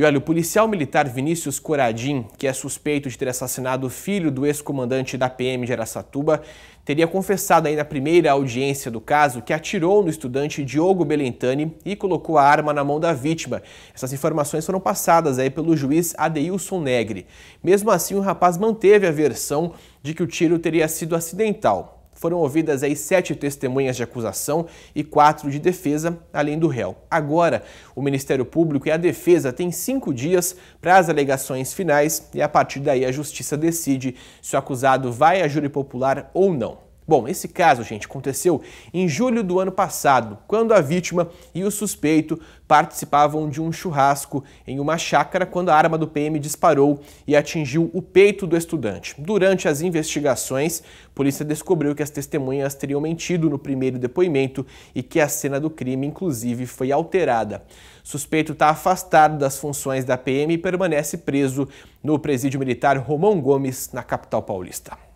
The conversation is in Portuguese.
E olha, o policial militar Vinícius Coradim, que é suspeito de ter assassinado o filho do ex-comandante da PM de Aracatuba, teria confessado aí na primeira audiência do caso que atirou no estudante Diogo Belentani e colocou a arma na mão da vítima. Essas informações foram passadas aí pelo juiz Adeilson Negre. Mesmo assim, o rapaz manteve a versão de que o tiro teria sido acidental. Foram ouvidas aí sete testemunhas de acusação e quatro de defesa, além do réu. Agora, o Ministério Público e a defesa têm cinco dias para as alegações finais e a partir daí a Justiça decide se o acusado vai a júri popular ou não. Bom, esse caso, gente, aconteceu em julho do ano passado, quando a vítima e o suspeito participavam de um churrasco em uma chácara quando a arma do PM disparou e atingiu o peito do estudante. Durante as investigações, a polícia descobriu que as testemunhas teriam mentido no primeiro depoimento e que a cena do crime, inclusive, foi alterada. O suspeito está afastado das funções da PM e permanece preso no presídio militar Romão Gomes, na capital paulista.